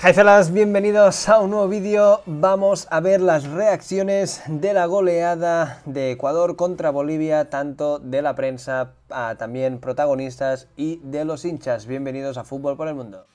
Hi bienvenidos a un nuevo vídeo. Vamos a ver las reacciones de la goleada de Ecuador contra Bolivia, tanto de la prensa, también protagonistas y de los hinchas. Bienvenidos a Fútbol por el Mundo.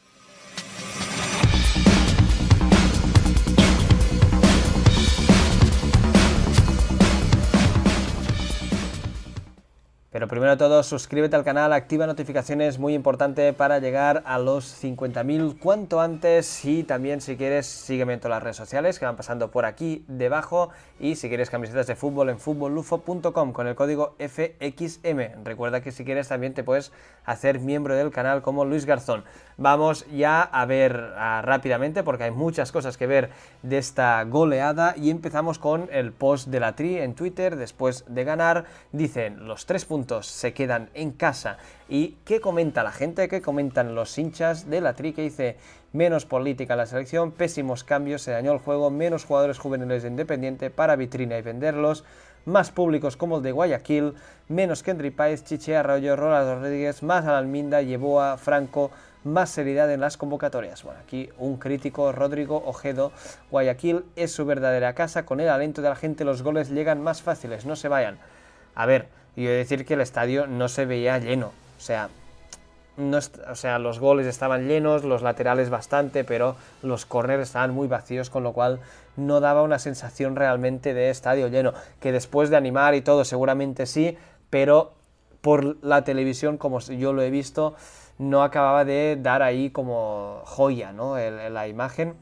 primero de todo, suscríbete al canal, activa notificaciones, muy importante para llegar a los 50.000 cuanto antes y también si quieres sígueme en todas las redes sociales que van pasando por aquí debajo y si quieres camisetas de fútbol en fútbollufo.com con el código FXM. Recuerda que si quieres también te puedes hacer miembro del canal como Luis Garzón. Vamos ya a ver rápidamente porque hay muchas cosas que ver de esta goleada y empezamos con el post de la Tri en Twitter después de ganar. Dicen los tres puntos se quedan en casa. ¿Y qué comenta la gente? ¿Qué comentan los hinchas de la tri que dice menos política la selección, pésimos cambios, se dañó el juego, menos jugadores juveniles de Independiente para vitrina y venderlos? más públicos como el de Guayaquil, menos Kendry Paez, Chiche Arroyo, Rolando Rodríguez, más Alminda, llevó a Franco, más seriedad en las convocatorias. Bueno, aquí un crítico, Rodrigo Ojedo, Guayaquil es su verdadera casa, con el alento de la gente los goles llegan más fáciles, no se vayan. A ver, y decir que el estadio no se veía lleno. O sea, o sea, los goles estaban llenos, los laterales bastante, pero los corners estaban muy vacíos, con lo cual no daba una sensación realmente de estadio lleno. Que después de animar y todo, seguramente sí, pero por la televisión, como yo lo he visto, no acababa de dar ahí como joya, ¿no? la imagen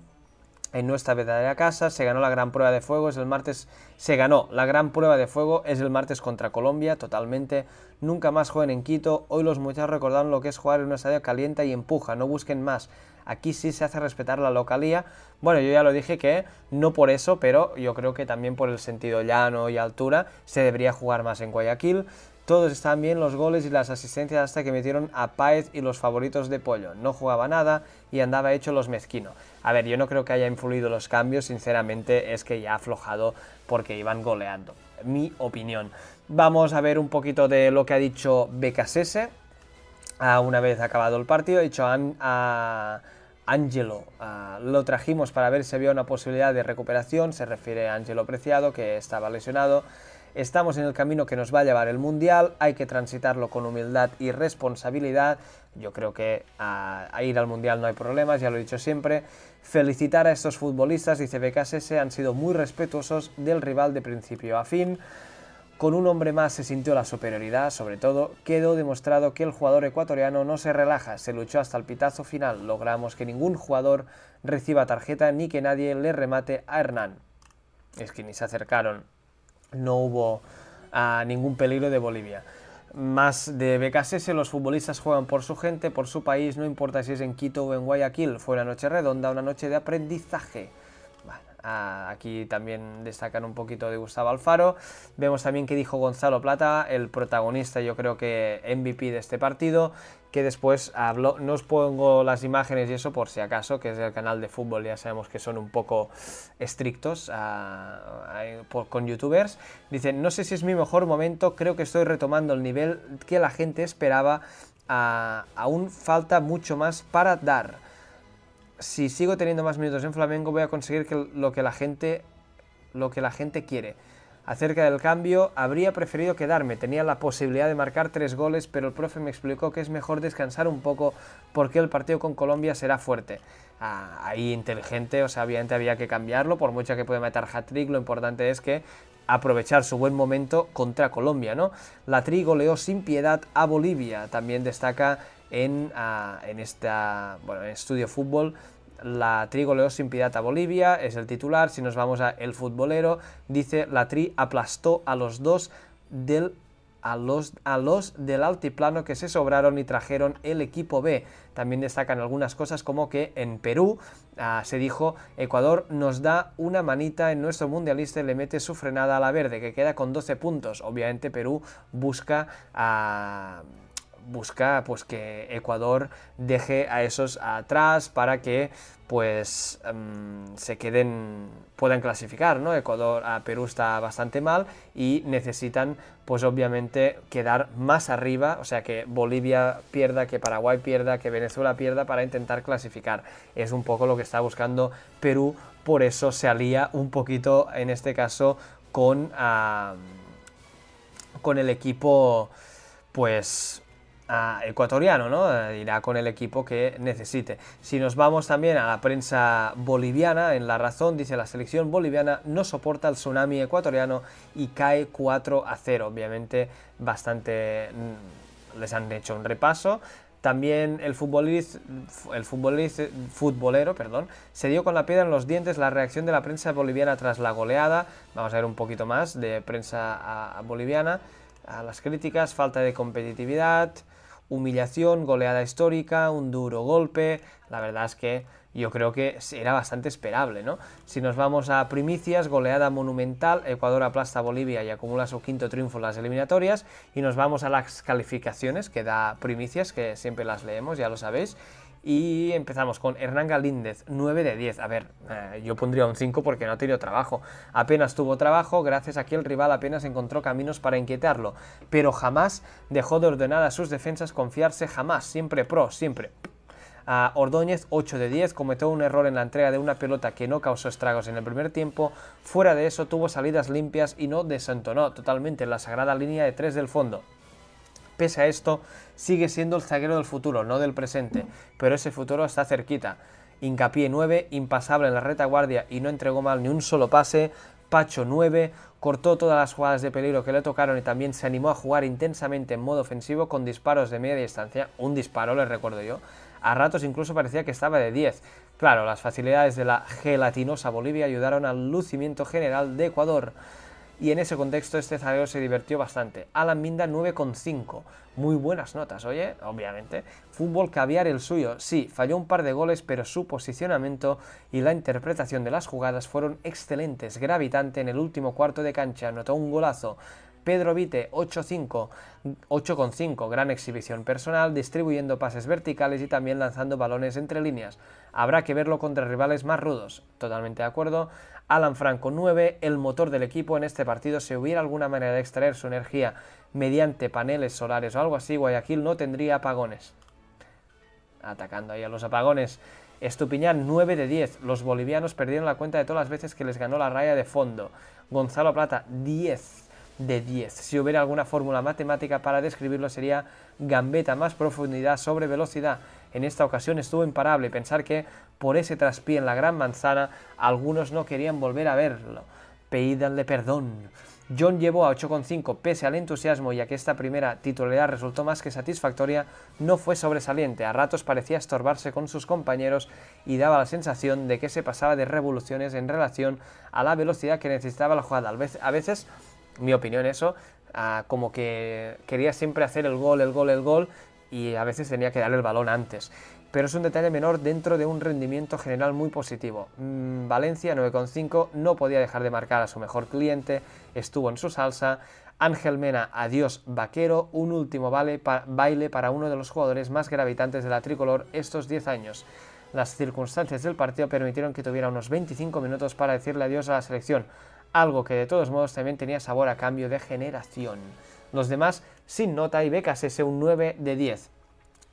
en nuestra verdadera casa, se ganó la gran prueba de fuego, es el martes, se ganó la gran prueba de fuego, es el martes contra Colombia, totalmente, nunca más jueguen en Quito, hoy los muchachos recordaron lo que es jugar en una estadio caliente y empuja, no busquen más, aquí sí se hace respetar la localía, bueno, yo ya lo dije que no por eso, pero yo creo que también por el sentido llano y altura se debería jugar más en Guayaquil, todos están bien los goles y las asistencias hasta que metieron a Paez y los favoritos de Pollo. No jugaba nada y andaba hecho los mezquinos, A ver, yo no creo que haya influido los cambios, sinceramente es que ya ha aflojado porque iban goleando. Mi opinión. Vamos a ver un poquito de lo que ha dicho Becasese ah, una vez acabado el partido. Ha dicho a, Angelo, lo trajimos para ver si había una posibilidad de recuperación, se refiere a Angelo Preciado, que estaba lesionado. Estamos en el camino que nos va a llevar el Mundial, hay que transitarlo con humildad y responsabilidad. Yo creo que a, ir al Mundial no hay problemas, ya lo he dicho siempre. Felicitar a estos futbolistas, dice BKSS, han sido muy respetuosos del rival de principio a fin. Con un hombre más se sintió la superioridad, sobre todo quedó demostrado que el jugador ecuatoriano no se relaja, se luchó hasta el pitazo final, logramos que ningún jugador reciba tarjeta ni que nadie le remate a Hernán. Es que ni se acercaron no hubo ah, ningún peligro de Bolivia. Más de BKS, los futbolistas juegan por su gente, por su país, no importa si es en Quito o en Guayaquil. Fue una noche redonda, una noche de aprendizaje. Ah, aquí también destacan un poquito de Gustavo Alfaro. Vemos también que dijo Gonzalo Plata, el protagonista, yo creo que MVP de este partido, que después habló, no os pongo las imágenes y eso por si acaso, que es el canal de fútbol, ya sabemos que son un poco estrictos ah, con youtubers. Dicen, no sé si es mi mejor momento, creo que estoy retomando el nivel que la gente esperaba, ah, aún falta mucho más para dar si sigo teniendo más minutos en Flamengo voy a conseguir lo que la gente lo que la gente quiere. Acerca del cambio, habría preferido quedarme. Tenía la posibilidad de marcar tres goles, pero el profe me explicó que es mejor descansar un poco porque el partido con Colombia será fuerte. Ah, ahí inteligente, o sea, obviamente había que cambiarlo, por mucho que puede matar hat-trick, lo importante es que aprovechar su buen momento contra Colombia, ¿no? La Tri goleó sin piedad a Bolivia, también destaca Ah, en, esta, bueno, Estudio Fútbol. La Tri goleó sin piedad a Bolivia, es el titular. Si nos vamos a El Futbolero, dice la Tri aplastó a los dos del a los, a los del altiplano que se sobraron y trajeron el equipo B. También destacan algunas cosas como que en Perú ah, se dijo Ecuador nos da una manita en nuestro mundialista y le mete su frenada a la verde, que queda con 12 puntos. Obviamente Perú busca... a. Ah, busca pues que Ecuador deje a esos atrás para que pues em, se queden puedan clasificar no Ecuador a Perú está bastante mal y necesitan pues obviamente quedar más arriba o sea que Bolivia pierda que Paraguay pierda que Venezuela pierda para intentar clasificar es un poco lo que está buscando Perú por eso se alía un poquito en este caso con con el equipo pues ecuatoriano, ¿no? Eh, irá con el equipo que necesite. Si nos vamos también a la prensa boliviana, en La Razón dice la selección boliviana no soporta el tsunami ecuatoriano y cae 4 a 0. Obviamente bastante mm, les han hecho un repaso. También el, futbolista, el futbolista, futbolero perdón, se dio con la piedra en los dientes la reacción de la prensa boliviana tras la goleada. Vamos a ver un poquito más de prensa ah, boliviana. A las críticas, falta de competitividad, humillación, goleada histórica, un duro golpe, la verdad es que yo creo que era bastante esperable, ¿no? Si nos vamos a primicias, goleada monumental, Ecuador aplasta a Bolivia y acumula su quinto triunfo en las eliminatorias, y nos vamos a las calificaciones que da primicias, que siempre las leemos, ya lo sabéis, y empezamos con Hernán Galíndez, 9 de 10. A ver, eh, yo pondría un 5 porque no ha tenido trabajo. Apenas tuvo trabajo, gracias a que el rival apenas encontró caminos para inquietarlo. Pero jamás dejó de ordenar a sus defensas confiarse, jamás. Siempre pro, siempre. Ordóñez, 8 de 10, cometió un error en la entrega de una pelota que no causó estragos en el primer tiempo. Fuera de eso, tuvo salidas limpias y no desentonó totalmente la sagrada línea de 3 del fondo pese a esto, sigue siendo el zaguero del futuro, no del presente, pero ese futuro está cerquita. Hincapié 9, impasable en la retaguardia y no entregó mal ni un solo pase. Pacho 9, cortó todas las jugadas de peligro que le tocaron y también se animó a jugar intensamente en modo ofensivo con disparos de media distancia, un disparo les recuerdo yo, a ratos incluso parecía que estaba de 10. Claro, las facilidades de la gelatinosa Bolivia ayudaron al lucimiento general de Ecuador y en ese contexto este zaleo se divirtió bastante. Alan Minda 9,5, muy buenas notas, oye, obviamente. Fútbol caviar el suyo, sí, falló un par de goles, pero su posicionamiento y la interpretación de las jugadas fueron excelentes. Gravitante en el último cuarto de cancha, anotó un golazo. Pedro Vite 8,5... 5 gran exhibición personal, distribuyendo pases verticales y también lanzando balones entre líneas. Habrá que verlo contra rivales más rudos. Totalmente de acuerdo. Alan Franco 9, el motor del equipo en este partido. Si hubiera alguna manera de extraer su energía mediante paneles solares o algo así, Guayaquil no tendría apagones. Atacando ahí a los apagones. Estupiñán 9 de 10. Los bolivianos perdieron la cuenta de todas las veces que les ganó la raya de fondo. Gonzalo Plata 10 de 10. Si hubiera alguna fórmula matemática para describirlo sería gambeta más profundidad sobre velocidad. En esta ocasión estuvo imparable. Pensar que por ese traspié en la Gran Manzana algunos no querían volver a verlo. Pedídanle perdón. John llevó a 8,5 pese al entusiasmo y a que esta primera titularidad resultó más que satisfactoria, no fue sobresaliente, a ratos parecía estorbarse con sus compañeros y daba la sensación de que se pasaba de revoluciones en relación a la velocidad que necesitaba la jugada. A veces, mi opinión eso, ah, como que quería siempre hacer el gol, el gol, el gol y a veces tenía que darle el balón antes. Pero es un detalle menor dentro de un rendimiento general muy positivo. Mm, Valencia 9,5 no podía dejar de marcar a su mejor cliente, estuvo en su salsa. Ángel Mena, adiós vaquero, un último baile para uno de los jugadores más gravitantes de la tricolor estos 10 años. Las circunstancias del partido permitieron que tuviera unos 25 minutos para decirle adiós a la selección, algo que de todos modos también tenía sabor a cambio de generación. Los demás sin nota y ese un 9 de 10.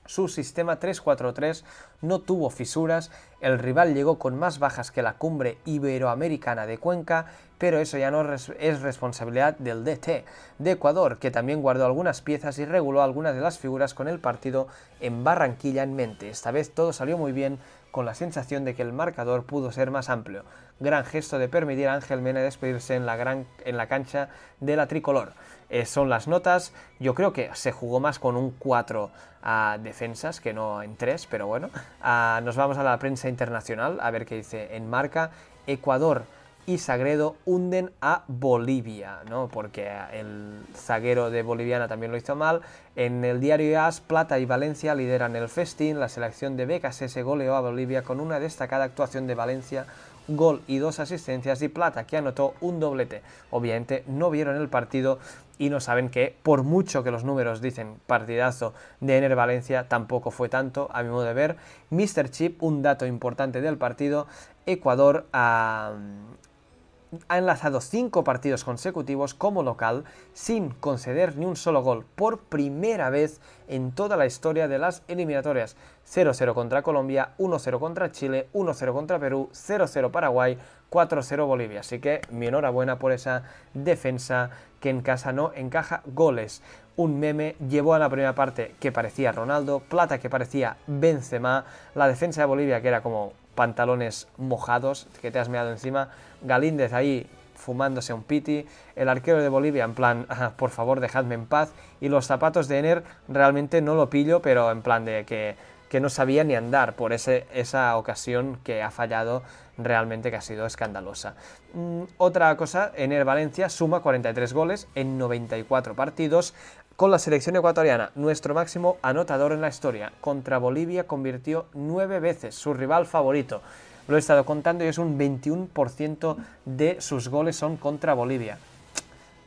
Su sistema 3-4-3 no tuvo fisuras, el rival llegó con más bajas que la cumbre iberoamericana de Cuenca, pero eso ya no es responsabilidad del DT de Ecuador, que también guardó algunas piezas y reguló algunas de las figuras con el partido en Barranquilla en mente. Esta vez todo salió muy bien con la sensación de que el marcador pudo ser más amplio. Gran gesto de permitir a Ángel Mena despedirse en la, gran, en la cancha de la tricolor. Eh, son las notas. Yo creo que se jugó más con un 4 a defensas que no en 3, pero bueno. Ah, nos vamos a la prensa internacional a ver qué dice en marca. Ecuador y Sagredo hunden a Bolivia, ¿no? Porque el zaguero de Boliviana también lo hizo mal. En el diario AS, Plata y Valencia lideran el festín. La selección de Becas se goleó a Bolivia con una destacada actuación de Valencia gol y dos asistencias y Plata que anotó un doblete. Obviamente no vieron el partido y no saben que por mucho que los números dicen partidazo de Ener Valencia tampoco fue tanto a mi modo de ver. Mr. Chip, un dato importante del partido, Ecuador a, ha enlazado cinco partidos consecutivos como local sin conceder ni un solo gol por primera vez en toda la historia de las eliminatorias. 0-0 contra Colombia, 1-0 contra Chile, 1-0 contra Perú, 0-0 Paraguay, 4-0 Bolivia. Así que mi enhorabuena por esa defensa que en casa no encaja goles. Un meme llevó a la primera parte que parecía Ronaldo, Plata que parecía Benzema, la defensa de Bolivia que era como pantalones mojados que te has meado encima. Galíndez ahí fumándose un piti, el arquero de Bolivia en plan, por favor, dejadme en paz, y los zapatos de Ener realmente no lo pillo, pero en plan de que, que no sabía ni andar por ese, esa ocasión que ha fallado realmente que ha sido escandalosa. Mm, otra cosa, Ener Valencia suma 43 goles en 94 partidos, con la selección ecuatoriana, nuestro máximo anotador en la historia, contra Bolivia convirtió nueve veces su rival favorito. Lo he estado contando y es un 21% de sus goles son contra Bolivia.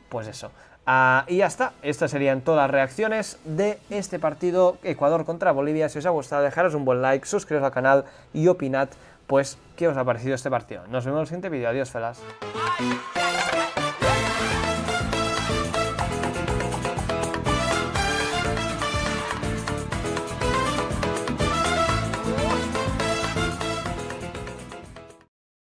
Pues eso. Ah, y ya está, estas serían todas las reacciones de este partido Ecuador contra Bolivia. Si os ha gustado, dejaros un buen like, suscribiros al canal y opinad pues qué os ha parecido este partido. Nos vemos en el siguiente vídeo. Adiós, felas.